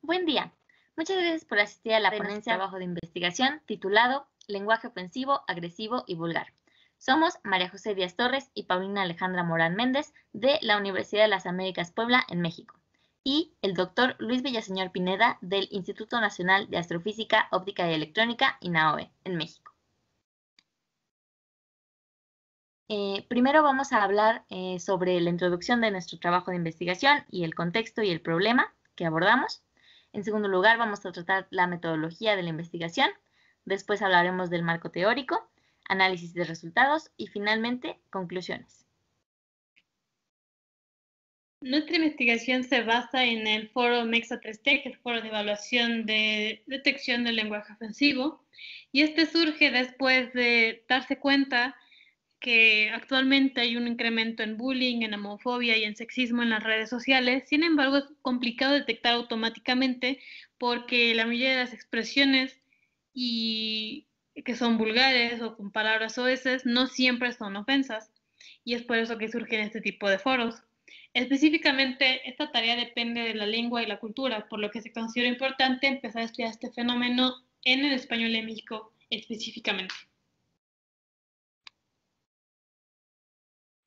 Buen día. Muchas gracias por asistir a la ponencia de trabajo de investigación titulado Lenguaje ofensivo, agresivo y vulgar. Somos María José Díaz Torres y Paulina Alejandra Morán Méndez de la Universidad de las Américas Puebla en México y el doctor Luis Villaseñor Pineda del Instituto Nacional de Astrofísica, Óptica y Electrónica, INAOE, en México. Eh, primero vamos a hablar eh, sobre la introducción de nuestro trabajo de investigación y el contexto y el problema que abordamos. En segundo lugar, vamos a tratar la metodología de la investigación. Después hablaremos del marco teórico, análisis de resultados y finalmente conclusiones. Nuestra investigación se basa en el foro mexa 3 es el foro de evaluación de detección del lenguaje ofensivo, y este surge después de darse cuenta que actualmente hay un incremento en bullying, en homofobia y en sexismo en las redes sociales. Sin embargo, es complicado detectar automáticamente porque la mayoría de las expresiones y que son vulgares o con palabras oeces no siempre son ofensas y es por eso que surgen este tipo de foros. Específicamente, esta tarea depende de la lengua y la cultura, por lo que se considera importante empezar a estudiar este fenómeno en el español de México específicamente.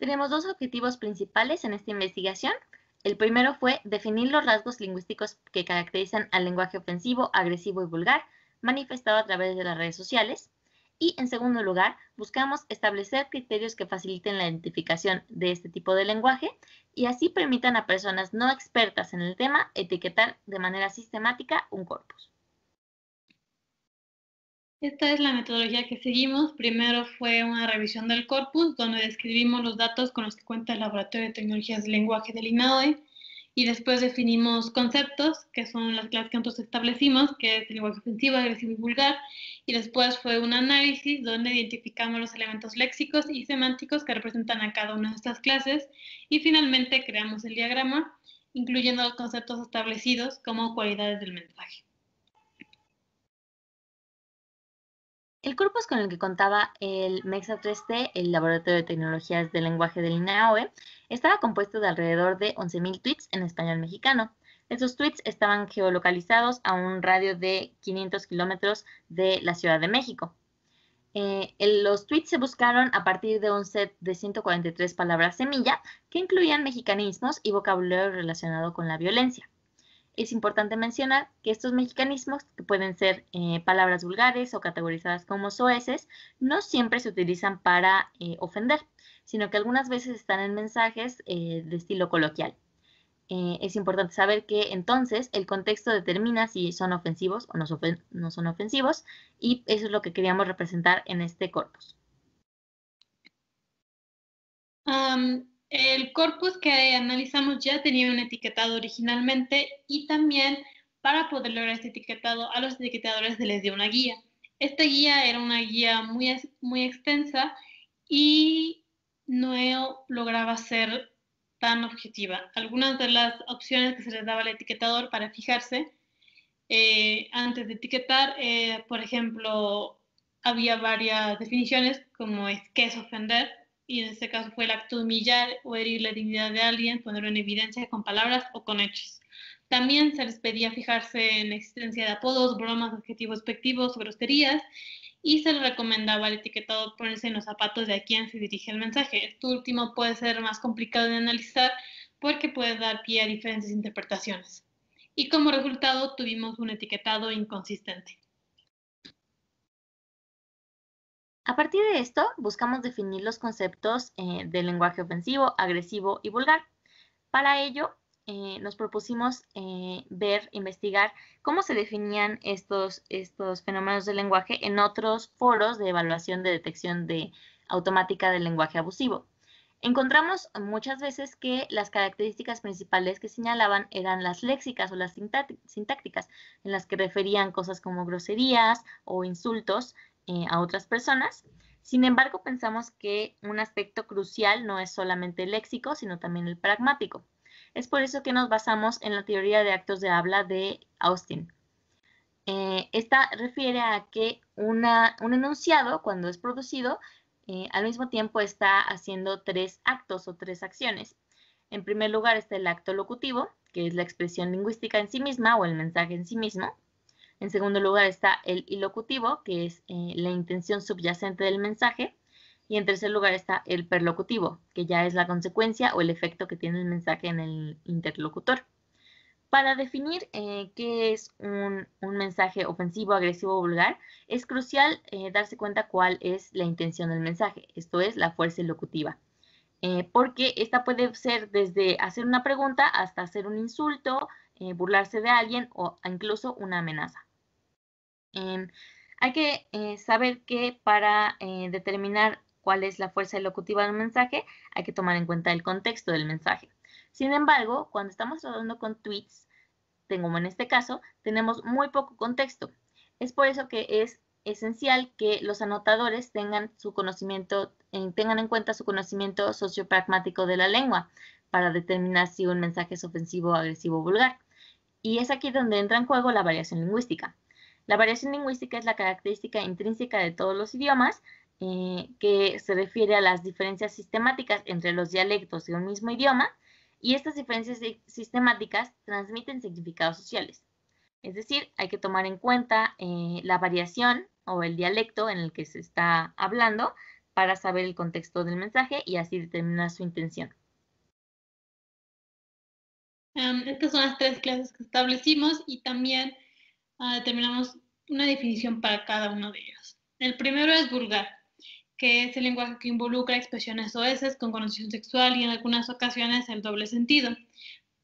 Tenemos dos objetivos principales en esta investigación. El primero fue definir los rasgos lingüísticos que caracterizan al lenguaje ofensivo, agresivo y vulgar manifestado a través de las redes sociales. Y en segundo lugar, buscamos establecer criterios que faciliten la identificación de este tipo de lenguaje y así permitan a personas no expertas en el tema etiquetar de manera sistemática un corpus. Esta es la metodología que seguimos. Primero fue una revisión del corpus, donde describimos los datos con los que cuenta el Laboratorio de Tecnologías del Lenguaje del INAOE, y después definimos conceptos, que son las clases que nosotros establecimos, que es lenguaje ofensivo, agresivo y vulgar, y después fue un análisis donde identificamos los elementos léxicos y semánticos que representan a cada una de estas clases, y finalmente creamos el diagrama, incluyendo los conceptos establecidos como cualidades del mensaje. El corpus con el que contaba el MEXA 3T, el Laboratorio de Tecnologías del Lenguaje del INAOE, estaba compuesto de alrededor de 11.000 tweets en español mexicano. Estos tweets estaban geolocalizados a un radio de 500 kilómetros de la Ciudad de México. Eh, los tweets se buscaron a partir de un set de 143 palabras semilla que incluían mexicanismos y vocabulario relacionado con la violencia es importante mencionar que estos mexicanismos, que pueden ser eh, palabras vulgares o categorizadas como soeces, no siempre se utilizan para eh, ofender, sino que algunas veces están en mensajes eh, de estilo coloquial. es importante saber que entonces el contexto determina si son ofensivos o no, son ofensivos y eso es lo que queríamos representar en este corpus el corpus que analizamos ya tenía un etiquetado originalmente y también para poder lograr este etiquetado a los etiquetadores se les dio una guía. Esta guía era una guía muy, muy extensa y no lograba ser tan objetiva. Algunas de las opciones que se les daba al etiquetador para fijarse eh, antes de etiquetar, eh, por ejemplo, había varias definiciones como es qué es ofender, y en este caso fue el acto de humillar o herir la dignidad de alguien, ponerlo en evidencia con palabras o con hechos. También se les pedía fijarse en la existencia de apodos, bromas, adjetivos despectivos, groserías y se les recomendaba el etiquetado ponerse en los zapatos de a quien se dirige el mensaje. Esto último puede ser más complicado de analizar porque puede dar pie a diferentes interpretaciones. Y como resultado tuvimos un etiquetado inconsistente. A partir de esto, buscamos definir los conceptos eh, del de lenguaje ofensivo, agresivo y vulgar. Para ello, eh, nos propusimos eh, ver, investigar cómo se definían estos, estos fenómenos del lenguaje en otros foros de evaluación de detección de automática del lenguaje abusivo. Encontramos muchas veces que las características principales que señalaban eran las léxicas o las sintácticas, en las que referían cosas como groserías o insultos, eh, a otras personas. Sin embargo, pensamos que un aspecto crucial no es solamente el léxico, sino también el pragmático. Es por eso que nos basamos en la teoría de actos de habla de Austin. Eh, esta refiere a que una, un enunciado, cuando es producido, eh, al mismo tiempo está haciendo tres actos o tres acciones. En primer lugar está el acto locutivo, que es la expresión lingüística en sí misma o el mensaje en sí mismo. En segundo lugar está el ilocutivo, que es eh, la intención subyacente del mensaje. Y en tercer lugar está el perlocutivo, que ya es la consecuencia o el efecto que tiene el mensaje en el interlocutor. Para definir eh, qué es un, mensaje ofensivo, agresivo o vulgar, es crucial eh, darse cuenta cuál es la intención del mensaje, esto es la fuerza ilocutiva, porque esta puede ser desde hacer una pregunta hasta hacer un insulto, burlarse de alguien o incluso una amenaza hay que eh, saber que para eh, determinar cuál es la fuerza elocutiva de un mensaje, hay que tomar en cuenta el contexto del mensaje. Sin embargo, cuando estamos hablando con tweets, como en este caso, tenemos muy poco contexto. Es por eso que es esencial que los anotadores tengan su conocimiento, eh, tengan en cuenta su conocimiento sociopragmático de la lengua para determinar si un mensaje es ofensivo, agresivo o vulgar. Y es aquí donde entra en juego la variación lingüística. La variación lingüística es la característica intrínseca de todos los idiomas eh, que se refiere a las diferencias sistemáticas entre los dialectos de un mismo idioma y estas diferencias sistemáticas transmiten significados sociales. Es decir, hay que tomar en cuenta eh, la variación o el dialecto en el que se está hablando para saber el contexto del mensaje y así determinar su intención. Em, estas son las tres clases que establecimos y también Ah, determinamos una definición para cada uno de ellos. El primero es vulgar, que es el lenguaje que involucra expresiones oeces con connotación sexual y en algunas ocasiones el doble sentido,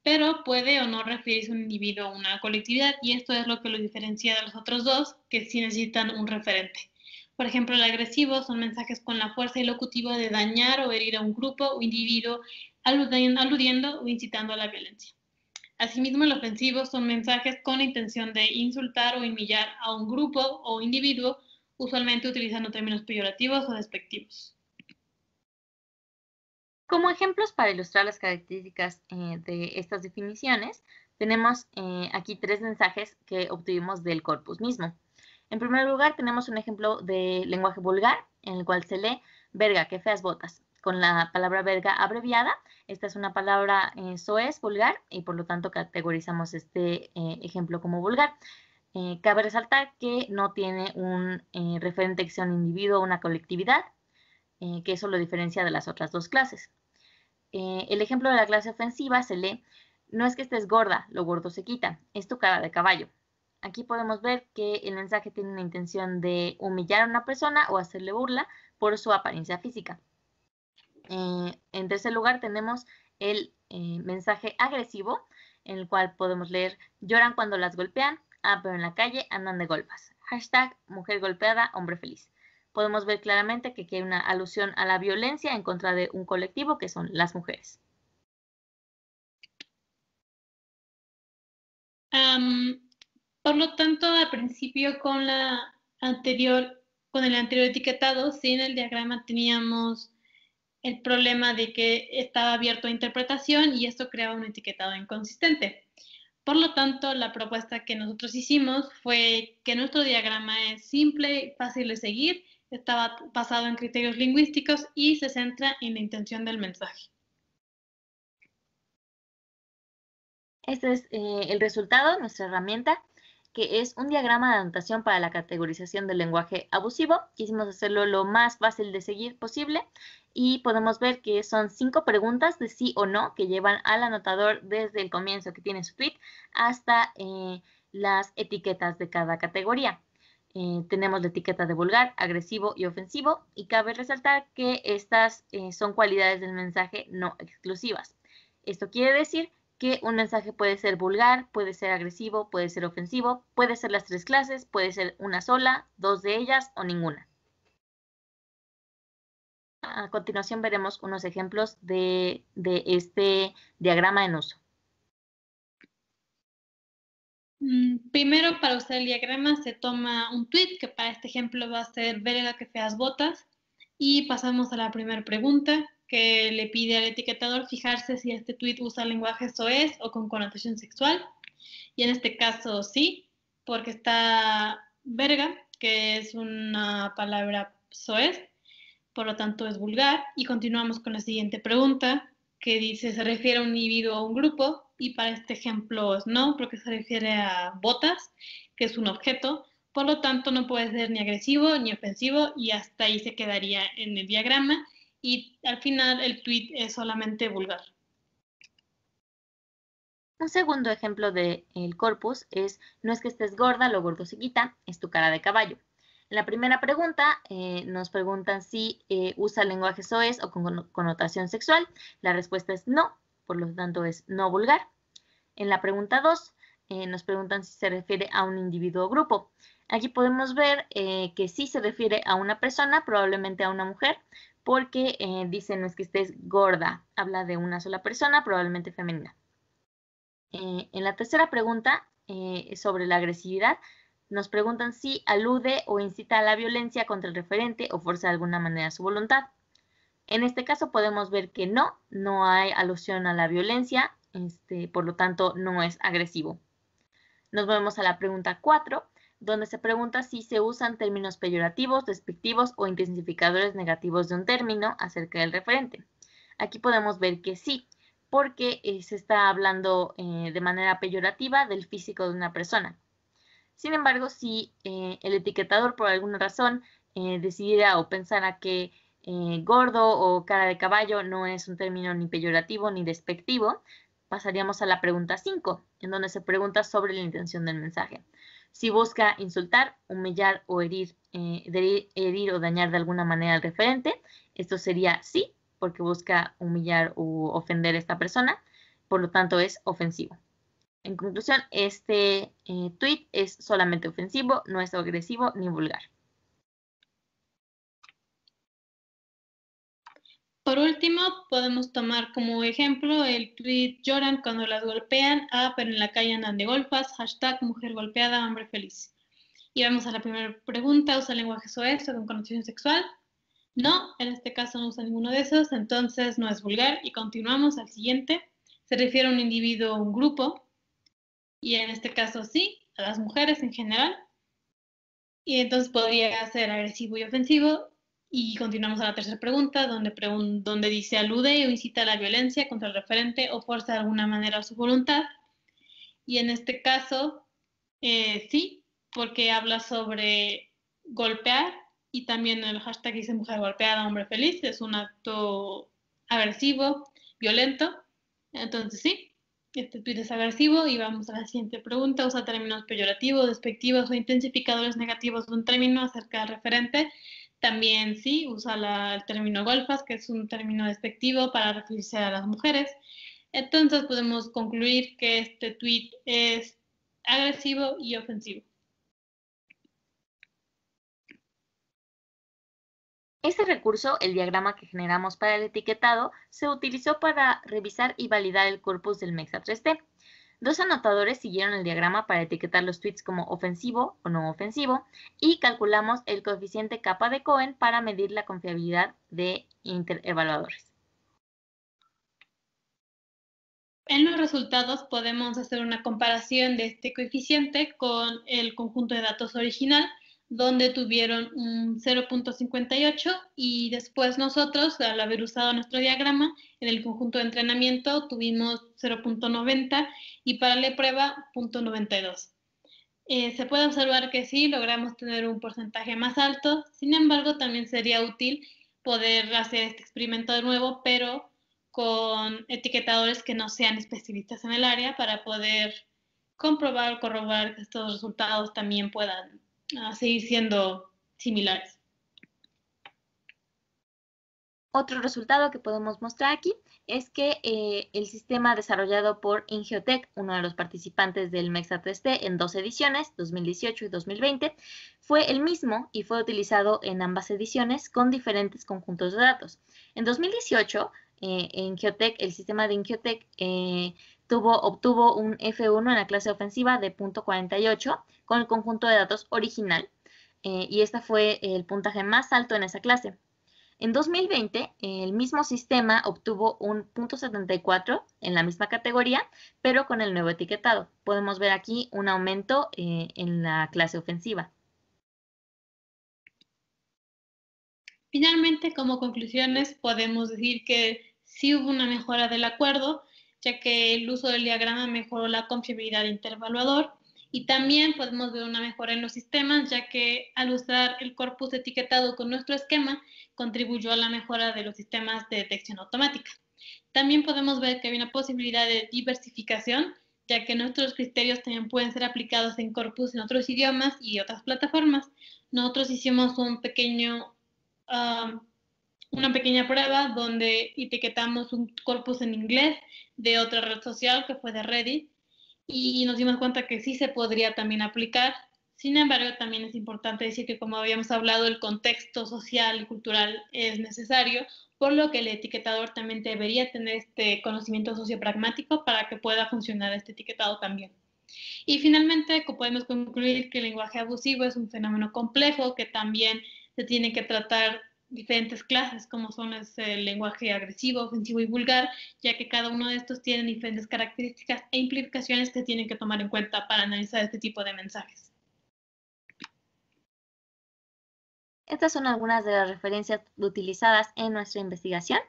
pero puede o no referirse a un individuo o una colectividad y esto es lo que lo diferencia de los otros dos, que sí necesitan un referente. Por ejemplo, el agresivo son mensajes con la fuerza y locutivo de dañar o herir a un grupo o individuo, aludiendo o incitando a la violencia. Asimismo, los ofensivos son mensajes con intención de insultar o humillar a un grupo o individuo, usualmente utilizando términos peyorativos o despectivos. Como ejemplos para ilustrar las características eh, de estas definiciones, tenemos eh, aquí tres mensajes que obtuvimos del corpus mismo. En primer lugar, tenemos un ejemplo de lenguaje vulgar, en el cual se lee verga, que feas botas, con la palabra verga abreviada esta es una palabra eso eh, es, vulgar, y por lo tanto categorizamos este eh, ejemplo como vulgar. Eh, cabe resaltar que no tiene un referente que sea un individuo o una colectividad, que eso lo diferencia de las otras dos clases. el ejemplo de la clase ofensiva se lee, no es que estés gorda, lo gordo se quita, es tu cara de caballo. Aquí podemos ver que el mensaje tiene una intención de humillar a una persona o hacerle burla por su apariencia física. Eh, en tercer lugar tenemos el eh, mensaje agresivo, en el cual podemos leer, lloran cuando las golpean, ah, pero en la calle andan de golpas. Hashtag mujer golpeada, hombre feliz. Podemos ver claramente que aquí hay una alusión a la violencia en contra de un colectivo que son las mujeres. por lo tanto, al principio con la anterior, con el anterior etiquetado, sí, en el diagrama teníamos el problema de que estaba abierto a interpretación y esto creaba un etiquetado inconsistente. Por lo tanto, la propuesta que nosotros hicimos fue que nuestro diagrama es simple, fácil de seguir, estaba basado en criterios lingüísticos y se centra en la intención del mensaje. Este es eh, el resultado, nuestra herramienta que es un diagrama de anotación para la categorización del lenguaje abusivo. Quisimos hacerlo lo más fácil de seguir posible y podemos ver que son cinco preguntas de sí o no que llevan al anotador desde el comienzo que tiene su tweet hasta eh, las etiquetas de cada categoría. Eh, tenemos la etiqueta de vulgar, agresivo y ofensivo y cabe resaltar que estas eh, son cualidades del mensaje no exclusivas. Esto quiere decir que un mensaje puede ser vulgar, puede ser agresivo, puede ser ofensivo, puede ser las tres clases, puede ser una sola, dos de ellas o ninguna. A continuación veremos unos ejemplos de, este diagrama en uso. Mm, primero, para usar el diagrama se toma un tweet, que para este ejemplo va a ser verga que feas botas. Y pasamos a la primera pregunta, que le pide al etiquetador fijarse si este tweet usa lenguaje soez o con connotación sexual. Y en este caso sí, porque está verga, que es una palabra soez, por lo tanto es vulgar. Y continuamos con la siguiente pregunta, que dice, ¿se refiere a un individuo o un grupo? Y para este ejemplo es no, porque se refiere a botas, que es un objeto. Por lo tanto, no puede ser ni agresivo ni ofensivo y hasta ahí se quedaría en el diagrama y al final el tweet es solamente vulgar. Un segundo ejemplo del corpus es, no es que estés gorda, lo gordo se quita, es tu cara de caballo. En la primera pregunta eh, nos preguntan si eh, usa lenguaje soez o con connotación sexual. La respuesta es no, por lo tanto es no vulgar. En la pregunta dos eh, nos preguntan si se refiere a un individuo o grupo. Aquí podemos ver que sí se refiere a una persona, probablemente a una mujer, porque eh, dicen, no es que estés gorda, habla de una sola persona, probablemente femenina. Eh, en la tercera pregunta, eh, sobre la agresividad, nos preguntan si alude o incita a la violencia contra el referente o fuerza de alguna manera su voluntad. En este caso podemos ver que no, no hay alusión a la violencia, este, por lo tanto no es agresivo. Nos vemos a la pregunta 4, donde se pregunta si se usan términos peyorativos, despectivos o intensificadores negativos de un término acerca del referente. Aquí podemos ver que sí, porque eh, se está hablando eh, de manera peyorativa del físico de una persona. Sin embargo, si eh, el etiquetador por alguna razón decidiera o pensara que gordo o cara de caballo no es un término ni peyorativo ni despectivo, pasaríamos a la pregunta 5, en donde se pregunta sobre la intención del mensaje si busca insultar, humillar o herir, eh, herir o dañar de alguna manera al referente, esto sería sí, porque busca humillar o ofender a esta persona, por lo tanto es ofensivo. En conclusión, este eh, tweet es solamente ofensivo, no es agresivo ni vulgar. Por último, podemos tomar como ejemplo el tweet lloran cuando las golpean, ah, pero en la calle andan de golfas, hashtag mujer golpeada, hombre feliz. Y vamos a la primera pregunta, ¿usa lenguaje soez o con connotación sexual? No, en este caso no usa ninguno de esos, entonces no es vulgar. Y continuamos al siguiente, se refiere a un individuo o un grupo, y en este caso sí, a las mujeres en general. Y entonces podría ser agresivo y ofensivo, y continuamos a la tercera pregunta, donde, donde dice alude o incita a la violencia contra el referente o fuerza de alguna manera su voluntad. Y en este caso, eh, sí, porque habla sobre golpear y también el hashtag dice mujer golpeada, hombre feliz, es un acto aversivo, violento. Entonces sí, este tweet es agresivo y vamos a la siguiente pregunta. Usa términos peyorativos, despectivos o intensificadores negativos de un término acerca del referente también sí usa el término golfas, que es un término despectivo para referirse a las mujeres. Entonces podemos concluir que este tweet es agresivo y ofensivo. Este recurso, el diagrama que generamos para el etiquetado, se utilizó para revisar y validar el corpus del Mexa 3 Dos anotadores siguieron el diagrama para etiquetar los tweets como ofensivo o no ofensivo y calculamos el coeficiente capa de Cohen para medir la confiabilidad de inter-evaluadores. En los resultados podemos hacer una comparación de este coeficiente con el conjunto de datos original donde tuvieron un 0.58 y después nosotros, al haber usado nuestro diagrama, en el conjunto de entrenamiento tuvimos 0.90 y para la prueba 0.92. Eh, se puede observar que sí, logramos tener un porcentaje más alto, sin embargo, también sería útil poder hacer este experimento de nuevo, pero con etiquetadores que no sean especialistas en el área para poder comprobar, corroborar que estos resultados también puedan a seguir siendo similares. Otro resultado que podemos mostrar aquí es que eh, el sistema desarrollado por Ingeotech, uno de los participantes del Mexa 3 en dos ediciones, 2018 y 2020, fue el mismo y fue utilizado en ambas ediciones con diferentes conjuntos de datos. En 2018, eh, Ingeotech, el sistema de Ingeotech eh, tuvo, obtuvo un F1 en la clase ofensiva de .48 con el conjunto de datos original eh, y este fue el puntaje más alto en esa clase. En 2020, el mismo sistema obtuvo un .74 en la misma categoría, pero con el nuevo etiquetado. Podemos ver aquí un aumento eh, en la clase ofensiva. Finalmente, como conclusiones, podemos decir que sí hubo una mejora del acuerdo, ya que el uso del diagrama mejoró la confiabilidad intervaluador y también podemos ver una mejora en los sistemas, ya que al usar el corpus etiquetado con nuestro esquema, contribuyó a la mejora de los sistemas de detección automática. También podemos ver que hay una posibilidad de diversificación, ya que nuestros criterios también pueden ser aplicados en corpus en otros idiomas y otras plataformas. Nosotros hicimos un pequeño, um, una pequeña prueba donde etiquetamos un corpus en inglés de otra red social que fue de Reddit y nos dimos cuenta que sí se podría también aplicar. Sin embargo, también es importante decir que, como habíamos hablado, el contexto social y cultural es necesario, por lo que el etiquetador también debería tener este conocimiento sociopragmático para que pueda funcionar este etiquetado también. Y finalmente, podemos concluir que el lenguaje abusivo es un fenómeno complejo que también se tiene que tratar diferentes clases, como son el eh, lenguaje agresivo, ofensivo y vulgar, ya que cada uno de estos tiene diferentes características e implicaciones que tienen que tomar en cuenta para analizar este tipo de mensajes. Estas son algunas de las referencias utilizadas en nuestra investigación.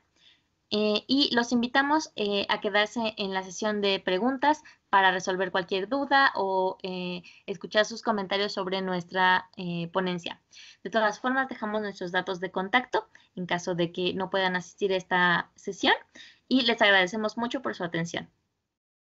Eh, y los invitamos eh, a quedarse en la sesión de preguntas para resolver cualquier duda o eh, escuchar sus comentarios sobre nuestra ponencia. De todas formas, dejamos nuestros datos de contacto en caso de que no puedan asistir a esta sesión y les agradecemos mucho por su atención.